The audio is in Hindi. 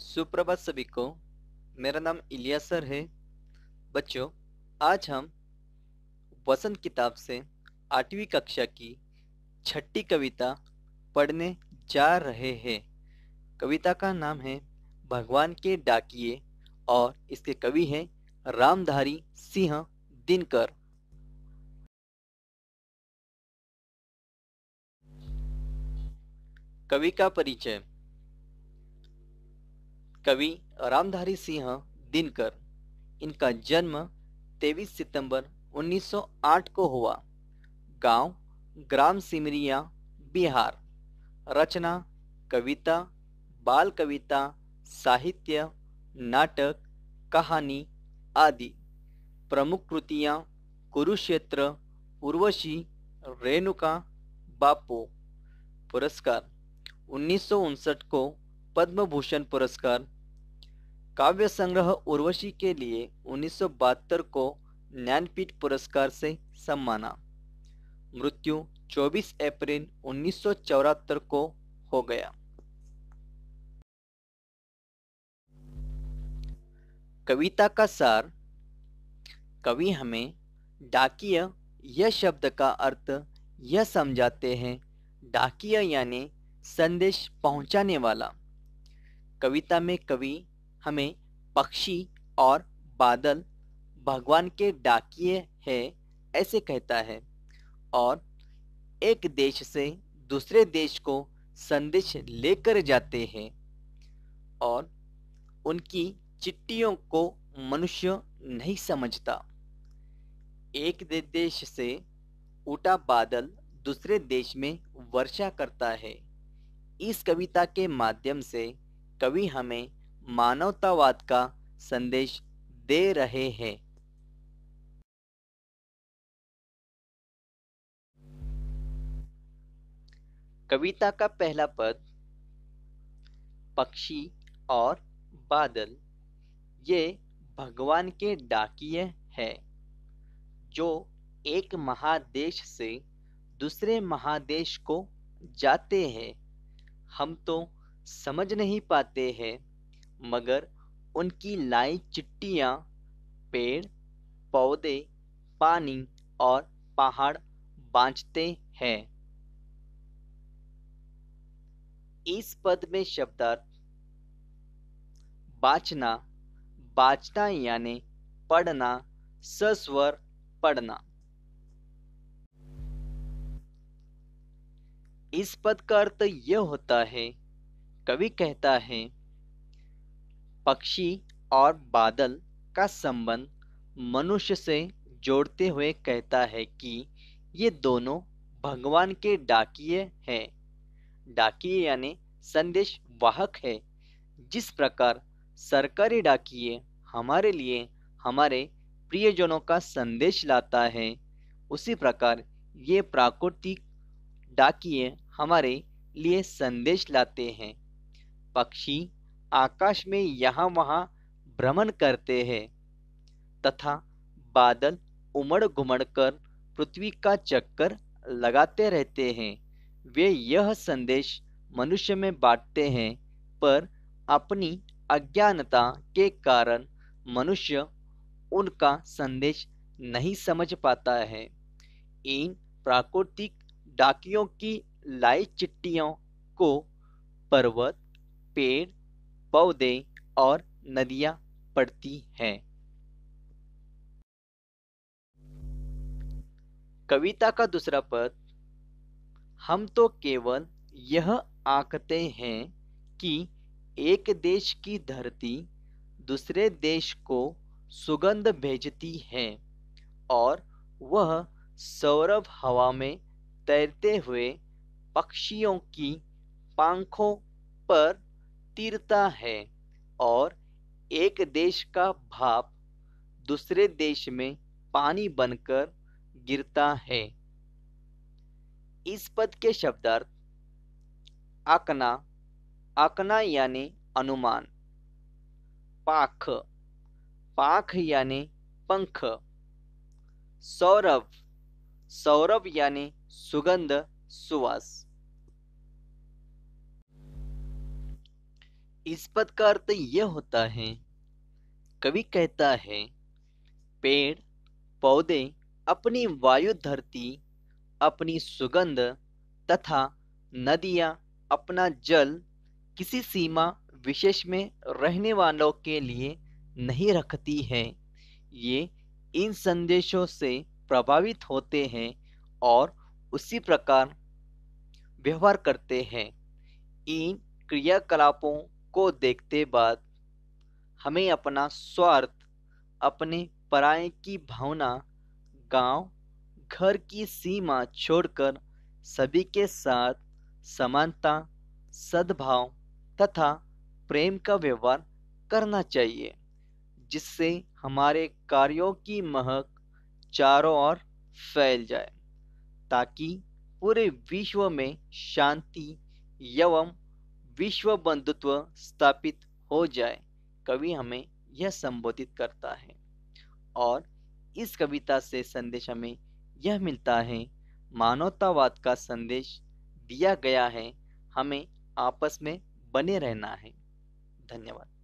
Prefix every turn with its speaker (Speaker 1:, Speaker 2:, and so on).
Speaker 1: सुप्रभात सभी को मेरा नाम इलिया सर है बच्चों आज हम वसंत किताब से आठवीं कक्षा की छठी कविता पढ़ने जा रहे हैं कविता का नाम है भगवान के डाकिए और इसके कवि हैं रामधारी सिंह दिनकर कवि का परिचय कवि रामधारी सिंह दिनकर इनका जन्म 23 सितंबर 1908 को हुआ गांव ग्राम सिमरिया बिहार रचना कविता बाल कविता साहित्य नाटक कहानी आदि प्रमुख कृतियाँ कुरुक्षेत्र उर्वशी रेणुका बापो पुरस्कार उन्नीस को पद्म भूषण पुरस्कार काव्य संग्रह उर्वशी के लिए उन्नीस को ज्ञानपीठ पुरस्कार से सम्माना मृत्यु 24 अप्रैल उन्नीस को हो गया कविता का सार कवि हमें डाकिय यह शब्द का अर्थ यह समझाते हैं डाकिया यानी संदेश पहुंचाने वाला कविता में कवि हमें पक्षी और बादल भगवान के डाकिए है ऐसे कहता है और एक देश से दूसरे देश को संदेश लेकर जाते हैं और उनकी चिट्ठियों को मनुष्य नहीं समझता एक देश से उठा बादल दूसरे देश में वर्षा करता है इस कविता के माध्यम से कवि हमें मानवतावाद का संदेश दे रहे हैं कविता का पहला पद पक्षी और बादल ये भगवान के डाकिय है जो एक महादेश से दूसरे महादेश को जाते हैं हम तो समझ नहीं पाते हैं मगर उनकी लाई चिट्टियाँ पेड़ पौधे पानी और पहाड़ बांचते हैं इस पद में शब्दार्थ बाचना बाचना यानी पढ़ना सस्वर पढ़ना इस पद का अर्थ यह होता है कवि कहता है पक्षी और बादल का संबंध मनुष्य से जोड़ते हुए कहता है कि ये दोनों भगवान के डाकिए हैं डाकिए यानी संदेश वाहक है जिस प्रकार सरकारी डाकिए हमारे लिए हमारे प्रियजनों का संदेश लाता है उसी प्रकार ये प्राकृतिक डाकिए हमारे लिए संदेश लाते हैं पक्षी आकाश में यहाँ वहाँ भ्रमण करते हैं तथा बादल उमड़ घुमड़ कर पृथ्वी का चक्कर लगाते रहते हैं वे यह संदेश मनुष्य में बांटते हैं पर अपनी अज्ञानता के कारण मनुष्य उनका संदेश नहीं समझ पाता है इन प्राकृतिक डाकियों की लाई चिट्टियों को पर्वत पेड़ पौधे और नदियां पड़ती हैं कविता का दूसरा पद हम तो केवल यह आंकते हैं कि एक देश की धरती दूसरे देश को सुगंध भेजती है और वह सौरभ हवा में तैरते हुए पक्षियों की पंखों पर स्थिरता है और एक देश का भाप दूसरे देश में पानी बनकर गिरता है इस पद के शब्दार्थ आकना आकना यानी अनुमान पाख पाख यानी पंख सौरभ सौरभ यानी सुगंध सुवास इस पद का अर्थ यह होता है कवि कहता है पेड़ पौधे अपनी वायु धरती अपनी सुगंध तथा नदियाँ अपना जल किसी सीमा विशेष में रहने वालों के लिए नहीं रखती है ये इन संदेशों से प्रभावित होते हैं और उसी प्रकार व्यवहार करते हैं इन क्रियाकलापों को देखते बाद हमें अपना स्वार्थ अपने पराए की भावना गांव, घर की सीमा छोड़कर सभी के साथ समानता सद्भाव तथा प्रेम का व्यवहार करना चाहिए जिससे हमारे कार्यों की महक चारों ओर फैल जाए ताकि पूरे विश्व में शांति एवं विश्व बंधुत्व स्थापित हो जाए कवि हमें यह संबोधित करता है और इस कविता से संदेश हमें यह मिलता है मानवतावाद का संदेश दिया गया है हमें आपस में बने रहना है धन्यवाद